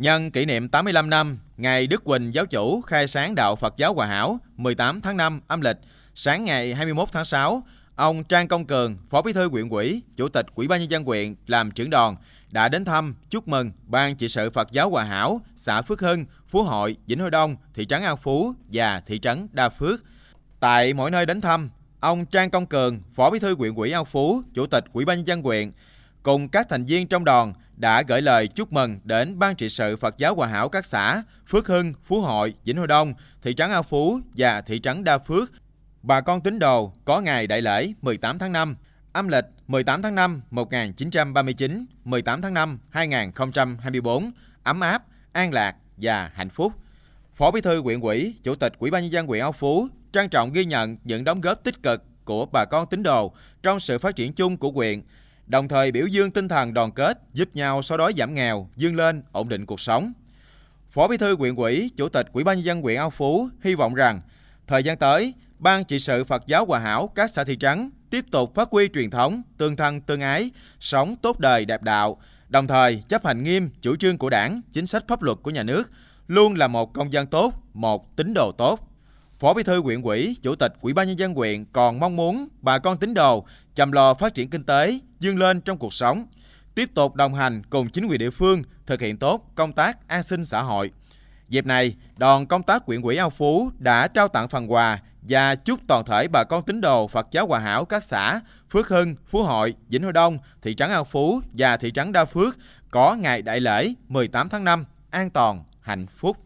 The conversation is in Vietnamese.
Nhân kỷ niệm 85 năm ngày Đức Quỳnh Giáo chủ khai sáng đạo Phật giáo Hòa Hảo 18 tháng 5 âm lịch, sáng ngày 21 tháng 6, ông Trang Công Cường, Phó Bí thư huyện ủy, Chủ tịch Ủy ban nhân dân huyện làm trưởng đoàn đã đến thăm chúc mừng Ban trị sự Phật giáo Hòa Hảo, xã Phước Hưng, Phú Hội, Vĩnh Hội Đông, thị trấn An Phú và thị trấn Đa Phước. Tại mỗi nơi đến thăm, ông Trang Công Cường, Phó Bí thư huyện ủy An Phú, Chủ tịch Ủy ban nhân dân huyện cùng các thành viên trong đoàn đã gửi lời chúc mừng đến Ban trị sự Phật giáo Hòa hảo các xã Phước Hưng, Phú Hội, Vĩnh Hội Đông, thị trấn Ao Phú và thị trấn Đa Phước. Bà con tín đồ có ngày đại lễ 18 tháng 5, âm lịch 18 tháng 5 1939, 18 tháng 5 2024, ấm áp, an lạc và hạnh phúc. Phó Bí thư huyện ủy, Chủ tịch Ủy ban nhân dân huyện Ao Phú trang trọng ghi nhận những đóng góp tích cực của bà con tín đồ trong sự phát triển chung của huyện đồng thời biểu dương tinh thần đoàn kết, giúp nhau xóa đói giảm nghèo, dương lên, ổn định cuộc sống. Phó Bí thư huyện ủy, Chủ tịch Ủy ban nhân dân huyện Ao Phú hy vọng rằng thời gian tới, Ban trị sự Phật giáo Hòa hảo các xã thị trấn tiếp tục phát huy truyền thống tương thân tương ái, sống tốt đời đẹp đạo, đồng thời chấp hành nghiêm chủ trương của Đảng, chính sách pháp luật của nhà nước, luôn là một công dân tốt, một tín đồ tốt. Phó Bí thư huyện ủy, Chủ tịch Ủy ban nhân dân huyện còn mong muốn bà con tín đồ chăm lo phát triển kinh tế, dương lên trong cuộc sống, tiếp tục đồng hành cùng chính quyền địa phương thực hiện tốt công tác an sinh xã hội. Dịp này, đoàn công tác quyện quỹ Ao Phú đã trao tặng phần quà và chúc toàn thể bà con tín đồ Phật giáo Hòa Hảo các xã Phước Hưng, Phú Hội, Vĩnh Hội Đông, thị trấn Ao Phú và thị trấn Đa Phước có ngày đại lễ 18 tháng 5 an toàn, hạnh phúc.